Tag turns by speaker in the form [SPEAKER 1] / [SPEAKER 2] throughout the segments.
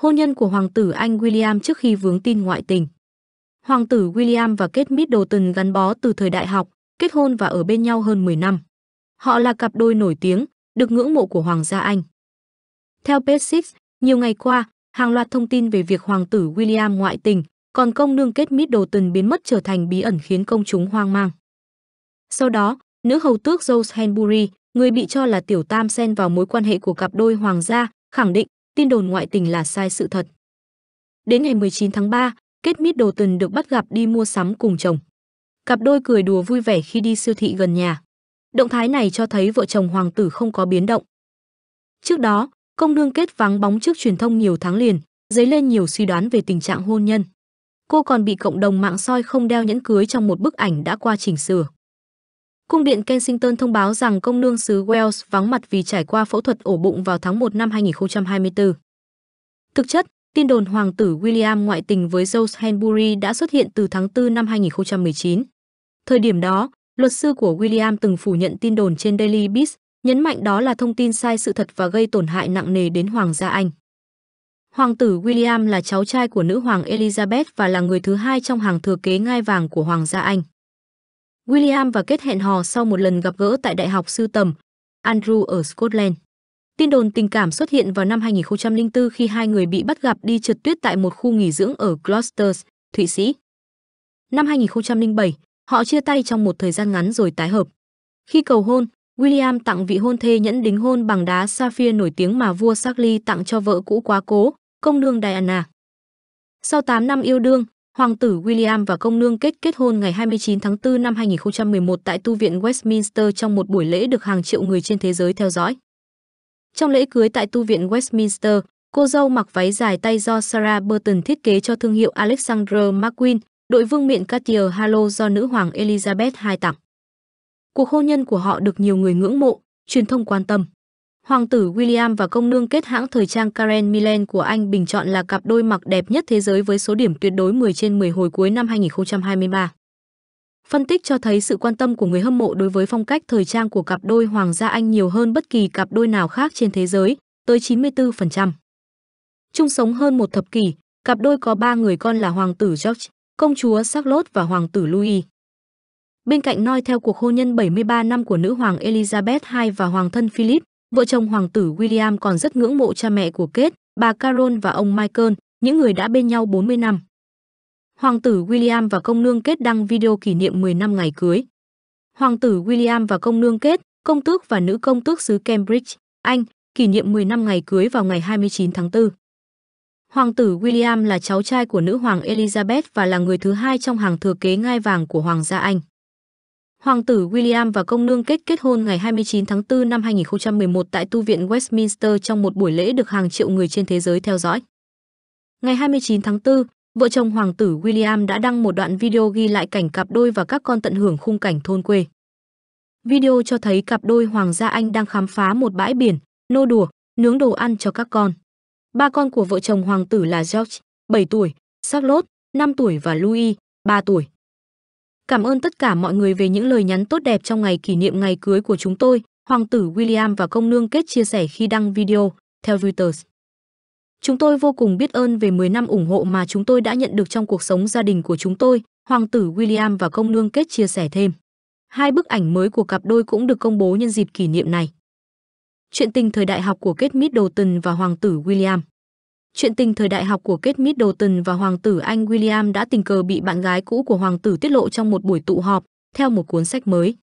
[SPEAKER 1] hôn nhân của hoàng tử Anh William trước khi vướng tin ngoại tình. Hoàng tử William và Kate Middleton gắn bó từ thời đại học, kết hôn và ở bên nhau hơn 10 năm. Họ là cặp đôi nổi tiếng, được ngưỡng mộ của hoàng gia Anh. Theo Page Six, nhiều ngày qua, hàng loạt thông tin về việc hoàng tử William ngoại tình, còn công nương Kate Middleton biến mất trở thành bí ẩn khiến công chúng hoang mang. Sau đó, nữ hầu tước Rose Henbury, người bị cho là tiểu tam xen vào mối quan hệ của cặp đôi hoàng gia, khẳng định tin đồn ngoại tình là sai sự thật. Đến ngày 19 tháng 3, Kate Middleton được bắt gặp đi mua sắm cùng chồng. Cặp đôi cười đùa vui vẻ khi đi siêu thị gần nhà. Động thái này cho thấy vợ chồng hoàng tử không có biến động. Trước đó, công nương kết vắng bóng trước truyền thông nhiều tháng liền, dấy lên nhiều suy đoán về tình trạng hôn nhân. Cô còn bị cộng đồng mạng soi không đeo nhẫn cưới trong một bức ảnh đã qua chỉnh sửa. Cung điện Kensington thông báo rằng công nương xứ Wales vắng mặt vì trải qua phẫu thuật ổ bụng vào tháng 1 năm 2024. Thực chất, tin đồn hoàng tử William ngoại tình với Rose Henbury đã xuất hiện từ tháng 4 năm 2019. Thời điểm đó, luật sư của William từng phủ nhận tin đồn trên Daily Beast, nhấn mạnh đó là thông tin sai sự thật và gây tổn hại nặng nề đến Hoàng gia Anh. Hoàng tử William là cháu trai của nữ hoàng Elizabeth và là người thứ hai trong hàng thừa kế ngai vàng của Hoàng gia Anh. William và kết hẹn hò sau một lần gặp gỡ tại Đại học Sưu tầm Andrew ở Scotland. Tin đồn tình cảm xuất hiện vào năm 2004 khi hai người bị bắt gặp đi trượt tuyết tại một khu nghỉ dưỡng ở Gloucester, Thụy Sĩ. Năm 2007, họ chia tay trong một thời gian ngắn rồi tái hợp. Khi cầu hôn, William tặng vị hôn thê nhẫn đính hôn bằng đá sapphire nổi tiếng mà vua Charles tặng cho vợ cũ quá cố, công nương Diana. Sau 8 năm yêu đương, Hoàng tử William và công nương kết kết hôn ngày 29 tháng 4 năm 2011 tại tu viện Westminster trong một buổi lễ được hàng triệu người trên thế giới theo dõi. Trong lễ cưới tại tu viện Westminster, cô dâu mặc váy dài tay do Sarah Burton thiết kế cho thương hiệu Alexander McQueen, đội vương miện Cartier Halo do nữ hoàng Elizabeth II tặng. Cuộc hôn nhân của họ được nhiều người ngưỡng mộ, truyền thông quan tâm. Hoàng tử William và công nương kết hãng thời trang Karen Millen của Anh bình chọn là cặp đôi mặc đẹp nhất thế giới với số điểm tuyệt đối 10 trên 10 hồi cuối năm 2023. Phân tích cho thấy sự quan tâm của người hâm mộ đối với phong cách thời trang của cặp đôi Hoàng gia Anh nhiều hơn bất kỳ cặp đôi nào khác trên thế giới, tới 94%. Chung sống hơn một thập kỷ, cặp đôi có ba người con là Hoàng tử George, công chúa Charlotte và Hoàng tử Louis. Bên cạnh noi theo cuộc hôn nhân 73 năm của nữ hoàng Elizabeth II và hoàng thân Philip, Vợ chồng hoàng tử William còn rất ngưỡng mộ cha mẹ của Kate, bà Carol và ông Michael, những người đã bên nhau 40 năm. Hoàng tử William và công nương Kate đăng video kỷ niệm 10 năm ngày cưới. Hoàng tử William và công nương Kate, công tước và nữ công tước xứ Cambridge, Anh, kỷ niệm 10 năm ngày cưới vào ngày 29 tháng 4. Hoàng tử William là cháu trai của nữ hoàng Elizabeth và là người thứ hai trong hàng thừa kế ngai vàng của hoàng gia Anh. Hoàng tử William và công nương kết kết hôn ngày 29 tháng 4 năm 2011 tại tu viện Westminster trong một buổi lễ được hàng triệu người trên thế giới theo dõi. Ngày 29 tháng 4, vợ chồng hoàng tử William đã đăng một đoạn video ghi lại cảnh cặp đôi và các con tận hưởng khung cảnh thôn quê. Video cho thấy cặp đôi hoàng gia Anh đang khám phá một bãi biển, nô đùa, nướng đồ ăn cho các con. Ba con của vợ chồng hoàng tử là George, 7 tuổi, Charlotte, 5 tuổi và Louis, 3 tuổi. Cảm ơn tất cả mọi người về những lời nhắn tốt đẹp trong ngày kỷ niệm ngày cưới của chúng tôi, Hoàng tử William và công nương kết chia sẻ khi đăng video, theo Reuters. Chúng tôi vô cùng biết ơn về 10 năm ủng hộ mà chúng tôi đã nhận được trong cuộc sống gia đình của chúng tôi, Hoàng tử William và công nương kết chia sẻ thêm. Hai bức ảnh mới của cặp đôi cũng được công bố nhân dịp kỷ niệm này. Chuyện tình thời đại học của Kate Middleton và Hoàng tử William Chuyện tình thời đại học của Kate Middleton và hoàng tử Anh William đã tình cờ bị bạn gái cũ của hoàng tử tiết lộ trong một buổi tụ họp, theo một cuốn sách mới.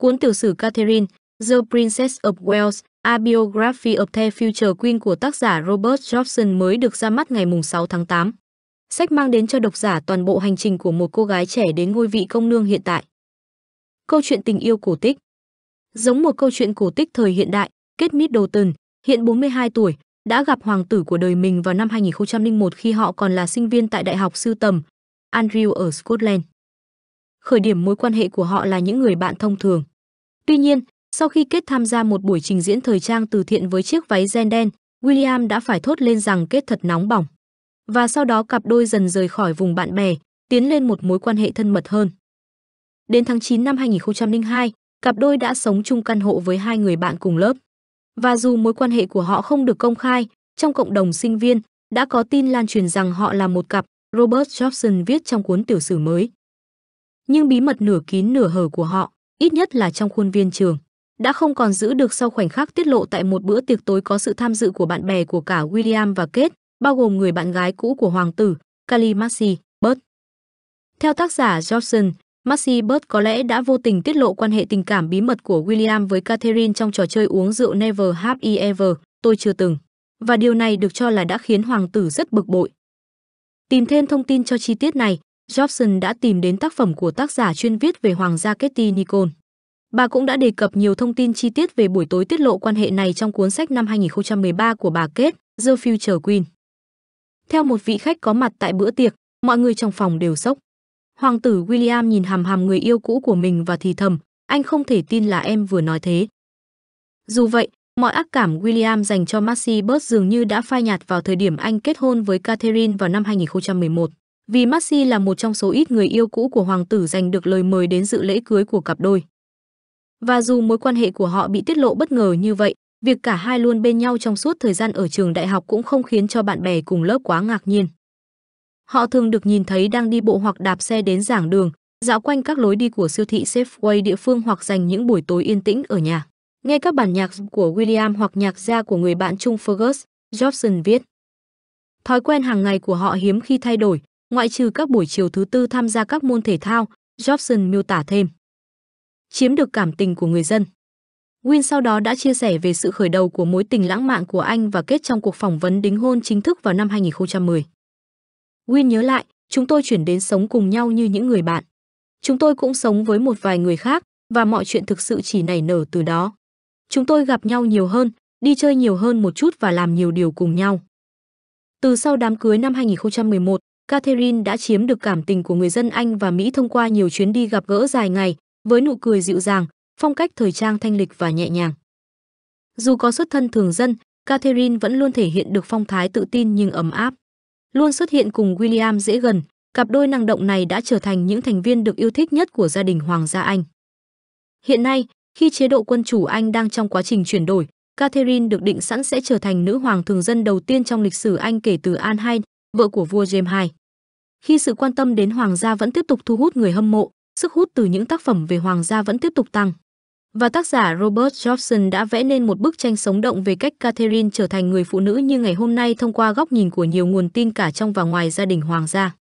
[SPEAKER 1] Cuốn tiểu sử Catherine, The Princess of Wales, A Biography of the Future Queen của tác giả Robert Johnson mới được ra mắt ngày 6 tháng 8. Sách mang đến cho độc giả toàn bộ hành trình của một cô gái trẻ đến ngôi vị công nương hiện tại. Câu chuyện tình yêu cổ tích Giống một câu chuyện cổ tích thời hiện đại, Kate Middleton, hiện 42 tuổi, đã gặp hoàng tử của đời mình vào năm 2001 khi họ còn là sinh viên tại Đại học Sưu tầm Andrew ở Scotland. Khởi điểm mối quan hệ của họ là những người bạn thông thường. Tuy nhiên, sau khi Kết tham gia một buổi trình diễn thời trang từ thiện với chiếc váy gen đen, William đã phải thốt lên rằng Kết thật nóng bỏng. Và sau đó cặp đôi dần rời khỏi vùng bạn bè, tiến lên một mối quan hệ thân mật hơn. Đến tháng 9 năm 2002, cặp đôi đã sống chung căn hộ với hai người bạn cùng lớp. Và dù mối quan hệ của họ không được công khai, trong cộng đồng sinh viên đã có tin lan truyền rằng họ là một cặp, Robert Johnson viết trong cuốn tiểu sử mới. Nhưng bí mật nửa kín nửa hở của họ, ít nhất là trong khuôn viên trường, đã không còn giữ được sau khoảnh khắc tiết lộ tại một bữa tiệc tối có sự tham dự của bạn bè của cả William và Kate, bao gồm người bạn gái cũ của hoàng tử, Callie Maxey, Bert. Theo tác giả Johnson, Maxi Burt có lẽ đã vô tình tiết lộ quan hệ tình cảm bí mật của William với Catherine trong trò chơi uống rượu Never Have I Ever, tôi chưa từng. Và điều này được cho là đã khiến hoàng tử rất bực bội. Tìm thêm thông tin cho chi tiết này, Jobson đã tìm đến tác phẩm của tác giả chuyên viết về hoàng gia Katie Nicole. Bà cũng đã đề cập nhiều thông tin chi tiết về buổi tối tiết lộ quan hệ này trong cuốn sách năm 2013 của bà kết, The Future Queen. Theo một vị khách có mặt tại bữa tiệc, mọi người trong phòng đều sốc. Hoàng tử William nhìn hàm hàm người yêu cũ của mình và thì thầm, anh không thể tin là em vừa nói thế. Dù vậy, mọi ác cảm William dành cho Maxi Burt dường như đã phai nhạt vào thời điểm anh kết hôn với Catherine vào năm 2011, vì Maxi là một trong số ít người yêu cũ của hoàng tử giành được lời mời đến dự lễ cưới của cặp đôi. Và dù mối quan hệ của họ bị tiết lộ bất ngờ như vậy, việc cả hai luôn bên nhau trong suốt thời gian ở trường đại học cũng không khiến cho bạn bè cùng lớp quá ngạc nhiên. Họ thường được nhìn thấy đang đi bộ hoặc đạp xe đến giảng đường, dạo quanh các lối đi của siêu thị Safeway địa phương hoặc dành những buổi tối yên tĩnh ở nhà. Nghe các bản nhạc của William hoặc nhạc gia của người bạn chung Fergus, Jobson viết. Thói quen hàng ngày của họ hiếm khi thay đổi, ngoại trừ các buổi chiều thứ tư tham gia các môn thể thao, Jobson miêu tả thêm. Chiếm được cảm tình của người dân. Win sau đó đã chia sẻ về sự khởi đầu của mối tình lãng mạn của anh và kết trong cuộc phỏng vấn đính hôn chính thức vào năm 2010. Win nhớ lại, chúng tôi chuyển đến sống cùng nhau như những người bạn. Chúng tôi cũng sống với một vài người khác và mọi chuyện thực sự chỉ nảy nở từ đó. Chúng tôi gặp nhau nhiều hơn, đi chơi nhiều hơn một chút và làm nhiều điều cùng nhau. Từ sau đám cưới năm 2011, Catherine đã chiếm được cảm tình của người dân Anh và Mỹ thông qua nhiều chuyến đi gặp gỡ dài ngày, với nụ cười dịu dàng, phong cách thời trang thanh lịch và nhẹ nhàng. Dù có xuất thân thường dân, Catherine vẫn luôn thể hiện được phong thái tự tin nhưng ấm áp luôn xuất hiện cùng William dễ gần, cặp đôi năng động này đã trở thành những thành viên được yêu thích nhất của gia đình Hoàng gia Anh. Hiện nay, khi chế độ quân chủ Anh đang trong quá trình chuyển đổi, Catherine được định sẵn sẽ trở thành nữ hoàng thường dân đầu tiên trong lịch sử Anh kể từ Anne Hyde, vợ của vua James II. Khi sự quan tâm đến hoàng gia vẫn tiếp tục thu hút người hâm mộ, sức hút từ những tác phẩm về hoàng gia vẫn tiếp tục tăng và tác giả Robert Johnson đã vẽ nên một bức tranh sống động về cách Catherine trở thành người phụ nữ như ngày hôm nay thông qua góc nhìn của nhiều nguồn tin cả trong và ngoài gia đình hoàng gia.